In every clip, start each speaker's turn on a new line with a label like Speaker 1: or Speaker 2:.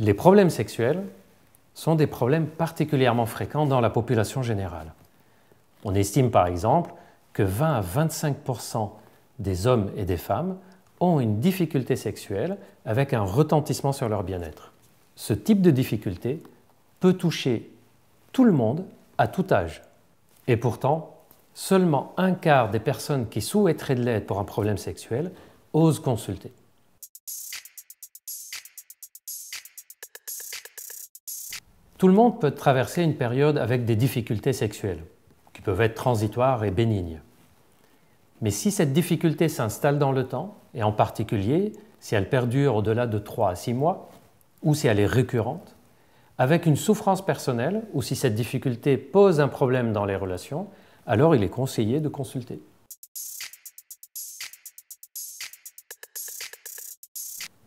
Speaker 1: Les problèmes sexuels sont des problèmes particulièrement fréquents dans la population générale. On estime par exemple que 20 à 25 des hommes et des femmes ont une difficulté sexuelle avec un retentissement sur leur bien-être. Ce type de difficulté peut toucher tout le monde à tout âge. Et pourtant, seulement un quart des personnes qui souhaiteraient de l'aide pour un problème sexuel osent consulter. Tout le monde peut traverser une période avec des difficultés sexuelles, qui peuvent être transitoires et bénignes. Mais si cette difficulté s'installe dans le temps, et en particulier si elle perdure au-delà de 3 à 6 mois, ou si elle est récurrente, avec une souffrance personnelle, ou si cette difficulté pose un problème dans les relations, alors il est conseillé de consulter.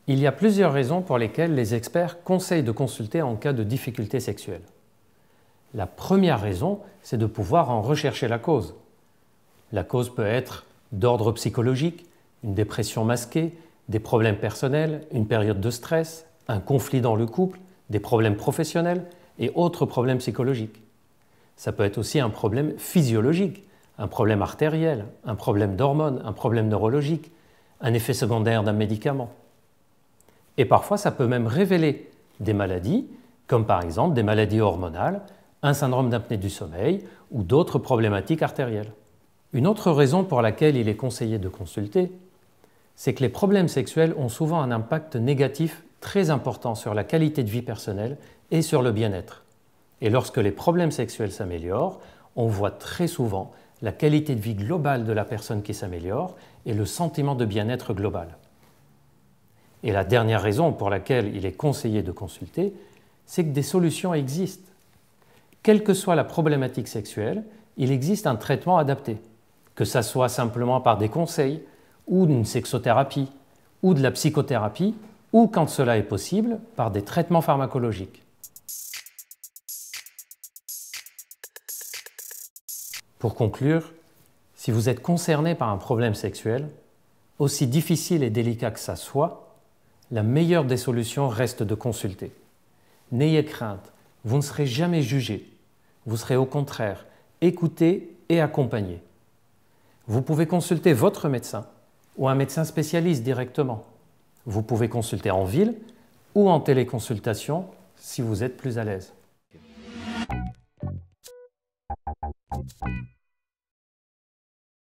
Speaker 1: Il y a plusieurs raisons pour lesquelles les experts conseillent de consulter en cas de difficulté sexuelle. La première raison, c'est de pouvoir en rechercher la cause. La cause peut être d'ordre psychologique, une dépression masquée, des problèmes personnels, une période de stress, un conflit dans le couple, des problèmes professionnels et autres problèmes psychologiques. Ça peut être aussi un problème physiologique, un problème artériel, un problème d'hormones, un problème neurologique, un effet secondaire d'un médicament. Et parfois, ça peut même révéler des maladies, comme par exemple des maladies hormonales, un syndrome d'apnée du sommeil ou d'autres problématiques artérielles. Une autre raison pour laquelle il est conseillé de consulter, c'est que les problèmes sexuels ont souvent un impact négatif très important sur la qualité de vie personnelle et sur le bien-être. Et lorsque les problèmes sexuels s'améliorent, on voit très souvent la qualité de vie globale de la personne qui s'améliore et le sentiment de bien-être global. Et la dernière raison pour laquelle il est conseillé de consulter, c'est que des solutions existent. Quelle que soit la problématique sexuelle, il existe un traitement adapté, que ce soit simplement par des conseils, ou d'une sexothérapie, ou de la psychothérapie, ou quand cela est possible, par des traitements pharmacologiques. Pour conclure, si vous êtes concerné par un problème sexuel, aussi difficile et délicat que ça soit, la meilleure des solutions reste de consulter. N'ayez crainte, vous ne serez jamais jugé. Vous serez au contraire écouté et accompagné. Vous pouvez consulter votre médecin ou un médecin spécialiste directement. Vous pouvez consulter en ville ou en téléconsultation si vous êtes plus à l'aise.